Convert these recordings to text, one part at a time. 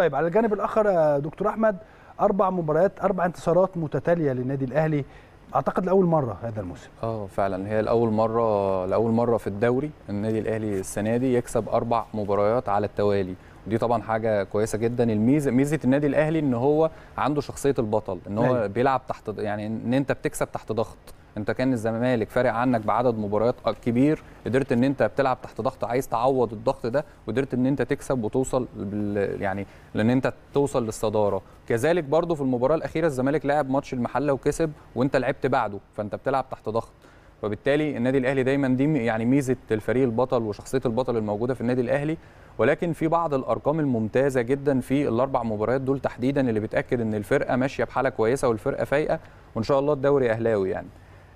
طيب على الجانب الاخر يا دكتور احمد اربع مباريات اربع انتصارات متتاليه للنادي الاهلي اعتقد لاول مره هذا الموسم اه فعلا هي لاول مره لاول مره في الدوري النادي الاهلي السنه دي يكسب اربع مباريات على التوالي دي طبعا حاجه كويسه جدا الميزه ميزه النادي الاهلي ان هو عنده شخصيه البطل ان هو أيوة. بيلعب تحت يعني ان انت بتكسب تحت ضغط انت كان الزمالك فارق عنك بعدد مباريات كبير قدرت ان انت بتلعب تحت ضغط عايز تعوض الضغط ده وقدرت ان انت تكسب وتوصل بال... يعني لان انت توصل للصداره كذلك برضو في المباراه الاخيره الزمالك لعب ماتش المحله وكسب وانت لعبت بعده فانت بتلعب تحت ضغط وبالتالي النادي الاهلي دايما دي يعني ميزه الفريق البطل وشخصيه البطل الموجوده في النادي الاهلي ولكن في بعض الارقام الممتازه جدا في الاربع مباريات دول تحديدا اللي بتاكد ان الفرقه ماشيه بحاله كويسه والفرقه فايقه وان شاء الله الدوري اهلاوي يعني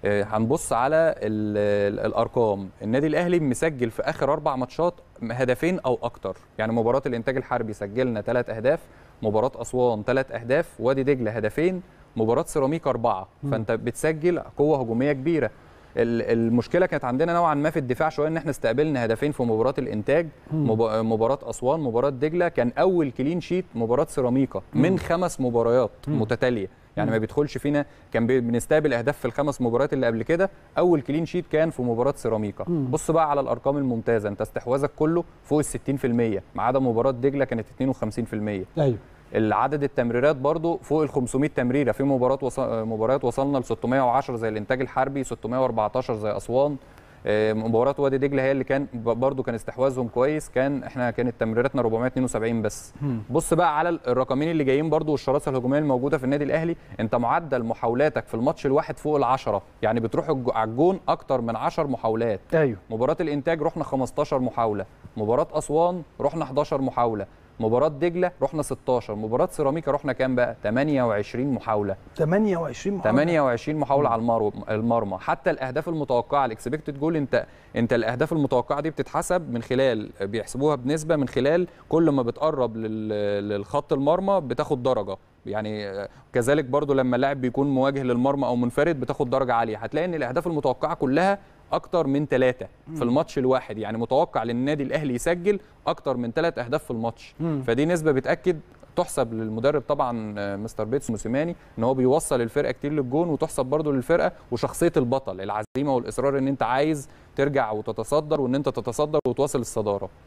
آه، هنبص على الارقام النادي الاهلي مسجل في اخر اربع ماتشات هدفين او اكتر يعني مباراه الانتاج الحربي سجلنا ثلاث اهداف مباراه اسوان ثلاث اهداف وادي دجله هدفين مباراه سيراميك اربعه فانت بتسجل قوه هجوميه كبيره المشكله كانت عندنا نوعا ما في الدفاع شويه ان احنا استقبلنا هدفين في مباراه الانتاج مباراه اسوان مباراه دجله كان اول كلين شيت مباراه سيراميكا من خمس مباريات متتاليه يعني ما بيدخلش فينا كان بنستقبل اهداف في الخمس مباريات اللي قبل كده اول كلين شيت كان في مباراه سيراميكا بص بقى على الارقام الممتازه انت استحواذك كله فوق ال 60% ما عدا مباراه دجله كانت 52% ايوه العدد التمريرات برضو فوق ال 500 تمريره في مباريات وصل... مباريات وصلنا ل 610 زي الانتاج الحربي 614 زي اسوان آه، مباراه وادي دجله هي اللي كان برضو كان استحواذهم كويس كان احنا كانت تمريراتنا 472 بس بص بقى على الرقمين اللي جايين برضو والشراسه الهجوميه الموجوده في النادي الاهلي انت معدل محاولاتك في الماتش الواحد فوق ال10 يعني بتروح على الجون اكتر من 10 محاولات ايوه مباراه الانتاج رحنا 15 محاوله مباراه اسوان رحنا 11 محاوله مباراه دجله رحنا 16 مباراه سيراميكا رحنا كام بقى 28 محاوله 28 محاوله 28 محاوله على المرو... المرمى حتى الاهداف المتوقعه الاكسبكتد جول انت انت الاهداف المتوقعه دي بتتحسب من خلال بيحسبوها بنسبه من خلال كل ما بتقرب للخط المرمى بتاخد درجه يعني كذلك برضو لما اللاعب بيكون مواجه للمرمى او منفرد بتاخد درجه عاليه هتلاقي ان الاهداف المتوقعه كلها اكتر من ثلاثه في الماتش الواحد يعني متوقع للنادي الاهلي يسجل اكتر من ثلاث اهداف في الماتش فدي نسبه بتاكد تحسب للمدرب طبعا آه، مستر بيتس موسيماني ان هو بيوصل الفرقه كتير للجون وتحسب برده للفرقه وشخصيه البطل العزيمه والاصرار ان انت عايز ترجع وتتصدر وان انت تتصدر وتواصل الصداره